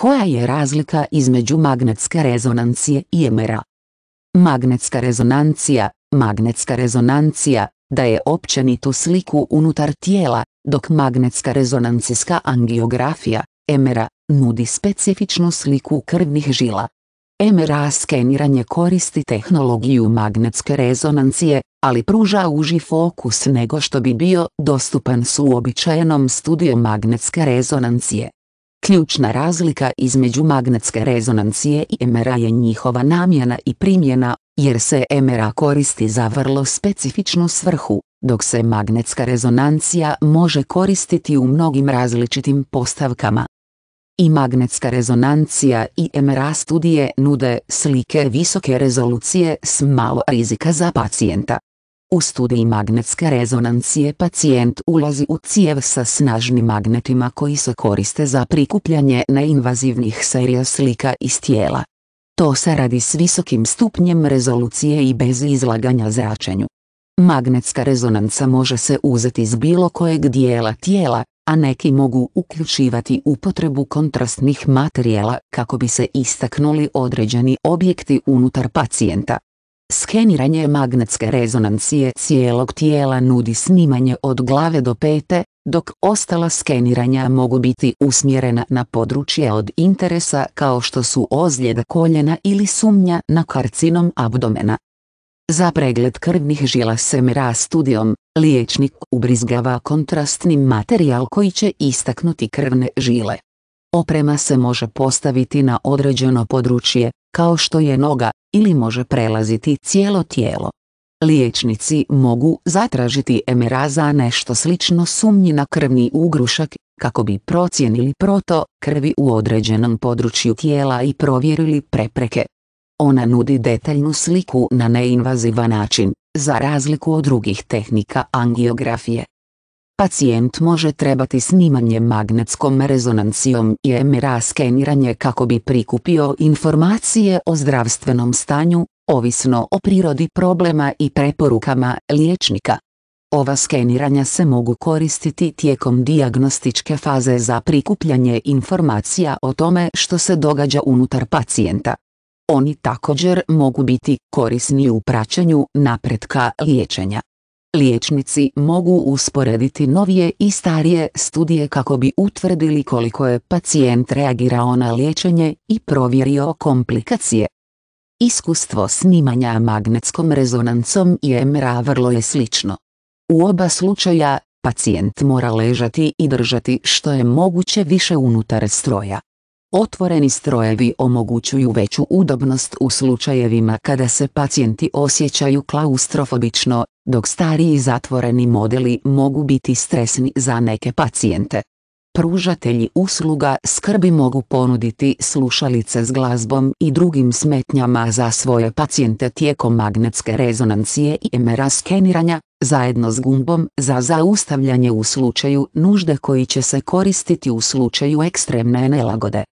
Koja je razlika između magnetske rezonancije i emera? Magnetska rezonancija, magnetska rezonancija, daje općenitu sliku unutar tijela, dok magnetska rezonancijska angiografija, emera, nudi specifičnu sliku krvnih žila. MRA skeniranje koristi tehnologiju magnetske rezonancije, ali pruža uži fokus nego što bi bio dostupan s uobičajenom studijom magnetske rezonancije. Ključna razlika između magnetske rezonancije i MRA je njihova namjena i primjena, jer se MRA koristi za vrlo specifičnu svrhu, dok se magnetska rezonancija može koristiti u mnogim različitim postavkama. I magnetska rezonancija i MRA studije nude slike visoke rezolucije s malo rizika za pacijenta. U studiji magnetske rezonancije pacijent ulazi u cijev sa snažnim magnetima koji se koriste za prikupljanje neinvazivnih serija slika iz tijela. To se radi s visokim stupnjem rezolucije i bez izlaganja zračenju. Magnetska rezonanca može se uzeti iz bilo kojeg dijela tijela, a neki mogu uključivati upotrebu kontrastnih materijala kako bi se istaknuli određeni objekti unutar pacijenta. Skeniranje magnetske rezonancije cijelog tijela nudi snimanje od glave do pete, dok ostala skeniranja mogu biti usmjerena na područje od interesa kao što su ozljeda koljena ili sumnja na karcinom abdomena. Za pregled krvnih žila mera studijom, liječnik ubrizgava kontrastni materijal koji će istaknuti krvne žile. Oprema se može postaviti na određeno područje, kao što je noga, ili može prelaziti cijelo tijelo. Liječnici mogu zatražiti MRA za nešto slično sumnji na krvni ugrušak, kako bi procijenili proto krvi u određenom području tijela i provjerili prepreke. Ona nudi detaljnu sliku na neinvazivan način, za razliku od drugih tehnika angiografije. Pacijent može trebati snimanje magnetskom rezonancijom i MRA skeniranje kako bi prikupio informacije o zdravstvenom stanju, ovisno o prirodi problema i preporukama liječnika. Ova skeniranja se mogu koristiti tijekom dijagnostičke faze za prikupljanje informacija o tome što se događa unutar pacijenta. Oni također mogu biti korisni u praćenju napretka liječenja. Liječnici mogu usporediti novije i starije studije kako bi utvrdili koliko je pacijent reagirao na liječenje i provjerio komplikacije. Iskustvo snimanja magnetskom rezonancom i MRA vrlo je slično. U oba slučaja, pacijent mora ležati i držati što je moguće više unutar stroja. Otvoreni strojevi omogućuju veću udobnost u slučajevima kada se pacijenti osjećaju klaustrofobično, dok stariji zatvoreni modeli mogu biti stresni za neke pacijente. Pružatelji usluga skrbi mogu ponuditi slušalice s glazbom i drugim smetnjama za svoje pacijente tijekom magnetske rezonancije i MRA skeniranja, zajedno s gumbom za zaustavljanje u slučaju nužde koji će se koristiti u slučaju ekstremne nelagode.